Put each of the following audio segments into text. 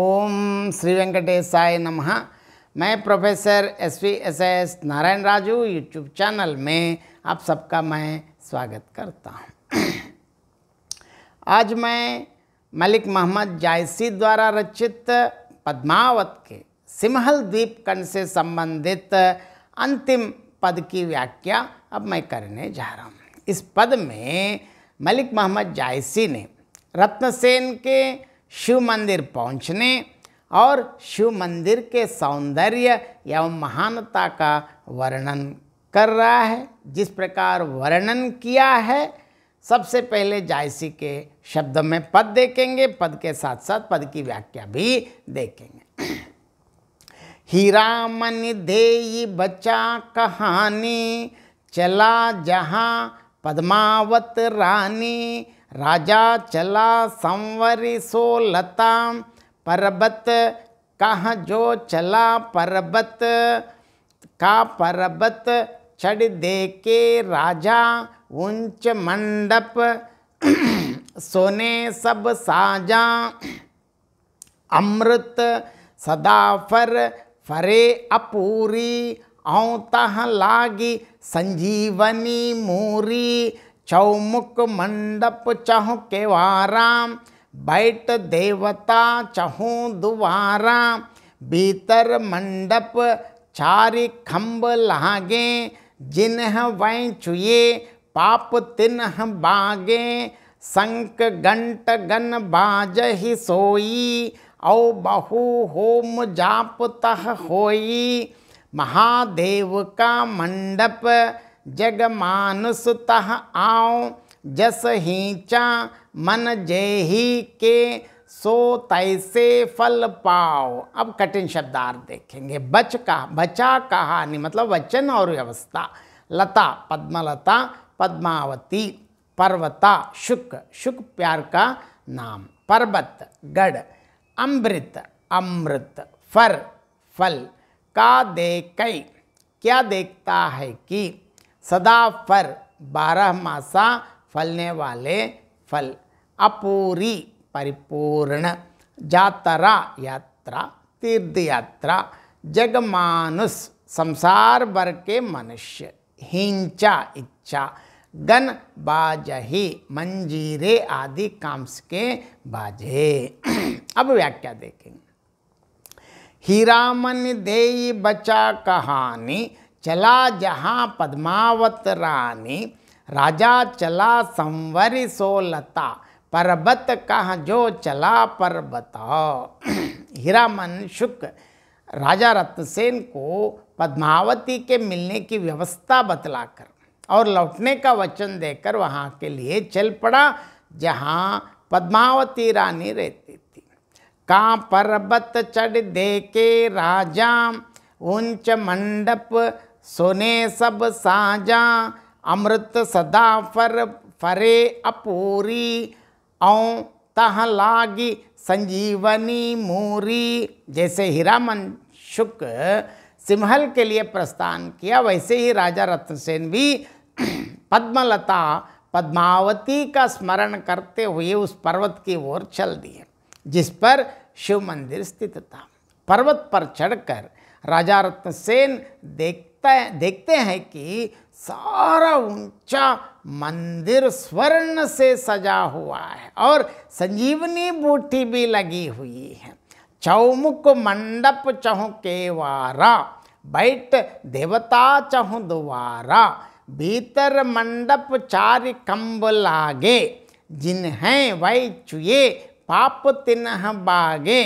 ओम श्री वेंकटेशाय नमः मैं professor S V S S Narayana Raju YouTube channel में आप सबका मैं स्वागत करता हूँ आज मैं मलिक मोहम्मद जायसी द्वारा रचित पद्मावत के सिमहल द्वीप से संबंधित अंतिम पद की व्याख्या अब मैं करने जा रहा हूँ इस पद में मलिक मोहम्मद जायसी ने रत्नसेन के शिव मंदिर पहुँचने और शिव मंदिर के सौंदर्य एवं महानता का वर्णन कर रहा है जिस प्रकार वर्णन किया है सबसे पहले जायसी के शब्द में पद देखेंगे पद के साथ साथ पद की व्याख्या भी देखेंगे हीरा मन देई बचा कहानी चला जहाँ पद्मावत रानी राजा चला संवरी सो लता पर्वत कह जो चला पर्वत का पर्वत चढ़ दे के राजा उंच मंडप सोने सब साजा अमृत सदाफर फरे अपूरी औतः लागी संजीवनी मूरी चौमुख मंडप चहु केवारा बैठ देवता चहु दुवारा भीतर मंडप चारि खम्ब लागे जिन्ह वै चुए पाप तिन्ह बागे संक घंट गन बाज ही सोई औ बहु होम जाप तह होई महादेव का मंडप जग मानुसुतः आओ जस हींचा मन जय ही के सो तैसे फल पाओ अब कठिन शब्दार्थ देखेंगे बच कहा बचा कहानी मतलब वचन और व्यवस्था लता पद्मलता पद्मावती पर्वता शुक शुक प्यार का नाम पर्वत गढ़ अमृत अमृत फर फल का देख क्या देखता है कि सदा फर बारह मासा फलने वाले फल अपूरी परिपूर्ण जातरा यात्रा तीर्थ यात्रा जगमानुस संसार भर के मनुष्य हिंचा इच्छा गन बाजही मंजीरे आदि काम्स के बाजे अब व्याख्या देखेंगे हीरामन देई बचा कहानी चला जहाँ पद्मावत रानी राजा चला संवरी सोलता पर्वत कह जो चला पर्वत मन शुक राजा रत्नसेन को पद्मावती के मिलने की व्यवस्था बतलाकर और लौटने का वचन देकर वहाँ के लिए चल पड़ा जहाँ पद्मावती रानी रहती थी का पर्वत चढ़ दे के राजा उंच मंडप सुने सब साजा अमृत सदा फर फरे अपूरी औ तह लागी संजीवनी मूरी जैसे हीरामन शुक सिमहल के लिए प्रस्थान किया वैसे ही राजा रत्नसेन भी पद्मलता पद्मावती का स्मरण करते हुए उस पर्वत की ओर चल दिए जिस पर शिव मंदिर स्थित था पर्वत पर चढ़कर राजा रत्नसेन देख देखता देखते हैं कि सारा ऊंचा मंदिर स्वर्ण से सजा हुआ है और संजीवनी बूटी भी लगी हुई है चौमुख मंडप चहु केवारा बैठ देवता चहु द्वारा भीतर मंडप चार कम्ब लागे जिन्हें वै चुए पाप तिन्ह बागे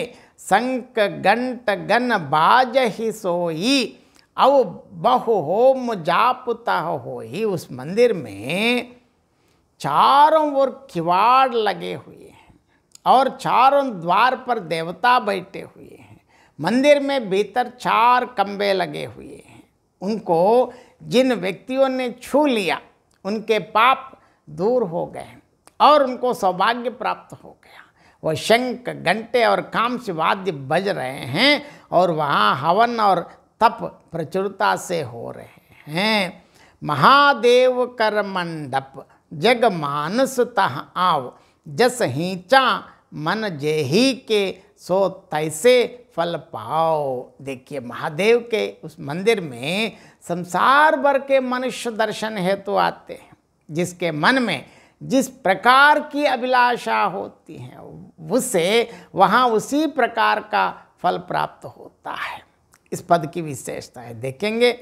संक गंट गन बाज ही सोई अब होम जापता हो ही उस मंदिर में चारों ओर किवाड़ लगे हुए हैं और चारों द्वार पर देवता बैठे हुए हैं मंदिर में भीतर चार कम्बे लगे हुए हैं उनको जिन व्यक्तियों ने छू लिया उनके पाप दूर हो गए और उनको सौभाग्य प्राप्त हो गया वह शंख घंटे और काम से वाद्य बज रहे हैं और वहाँ हवन और तप प्रचुरता से हो रहे हैं महादेव कर मंडप जग मानस तह आव जस हीचा मन जेही के सो तैसे फल पाओ देखिए महादेव के उस मंदिर में संसार भर के मनुष्य दर्शन हेतु तो आते हैं जिसके मन में जिस प्रकार की अभिलाषा होती है उसे वहाँ उसी प्रकार का फल प्राप्त होता है इस पद की विशेषता है देखेंगे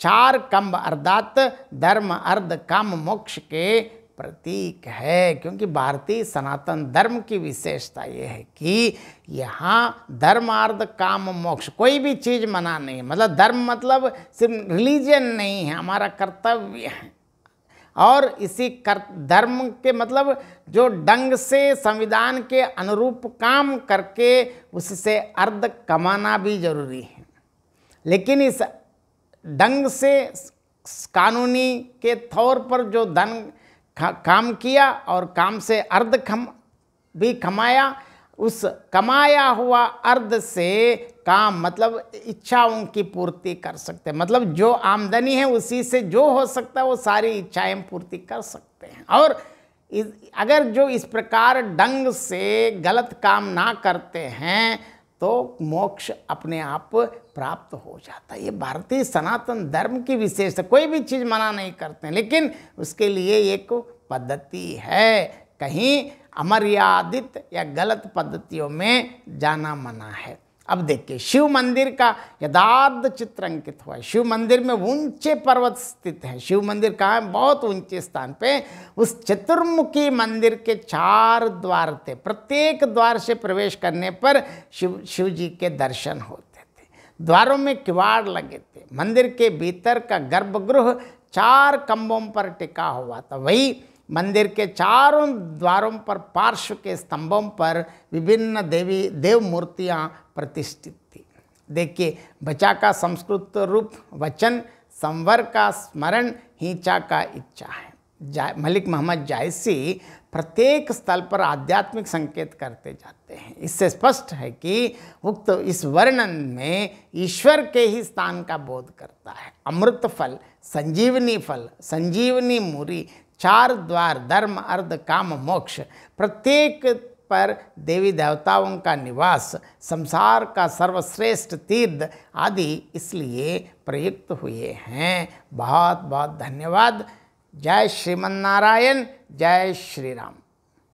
चार कम्ब अर्थात धर्म अर्ध काम मोक्ष के प्रतीक है क्योंकि भारतीय सनातन धर्म की विशेषता ये है कि यहाँ धर्म अर्ध काम मोक्ष कोई भी चीज़ मना नहीं मतलब धर्म मतलब सिर्फ रिलीजन नहीं है हमारा कर्तव्य है और इसी कर धर्म के मतलब जो ढंग से संविधान के अनुरूप काम करके उससे अर्ध कमाना भी जरूरी है लेकिन इस ढंग से कानूनी के तौर पर जो धन काम किया और काम से अर्ध खम भी कमाया उस कमाया हुआ अर्ध से काम मतलब इच्छाओं की पूर्ति कर सकते हैं मतलब जो आमदनी है उसी से जो हो सकता है वो सारी इच्छाएं पूर्ति कर सकते हैं और अगर जो इस प्रकार ढंग से गलत काम ना करते हैं तो मोक्ष अपने आप प्राप्त हो जाता है ये भारतीय सनातन धर्म की विशेषता कोई भी चीज़ मना नहीं करते लेकिन उसके लिए एक पद्धति है कहीं अमर्यादित या गलत पद्धतियों में जाना मना है अब देखिए शिव मंदिर का यदार्थ चित्र अंकित हुआ है शिव मंदिर में ऊंचे पर्वत स्थित है शिव मंदिर कहाँ है बहुत ऊंचे स्थान पे उस चतुर्मुखी मंदिर के चार द्वार थे प्रत्येक द्वार से प्रवेश करने पर शिव शिव जी के दर्शन होते थे द्वारों में किवाड़ लगे थे मंदिर के भीतर का गर्भगृह चार कंबों पर टिका हुआ था वही मंदिर के चारों द्वारों पर पार्श्व के स्तंभों पर विभिन्न देवी देव मूर्तियाँ प्रतिष्ठित थी देखिए बचा का संस्कृत रूप वचन संवर का स्मरण हीचा का इच्छा है जा मलिक मोहम्मद जायसी प्रत्येक स्थल पर आध्यात्मिक संकेत करते जाते हैं इससे स्पष्ट है कि उक्त तो इस वर्णन में ईश्वर के ही स्थान का बोध करता है अमृत फल संजीवनी फल संजीवनी मूरी चार द्वार धर्म अर्ध काम मोक्ष प्रत्येक पर देवी देवताओं का निवास संसार का सर्वश्रेष्ठ तीर्थ आदि इसलिए प्रयुक्त हुए हैं बहुत बहुत धन्यवाद जय श्रीमन्नारायण जय श्री राम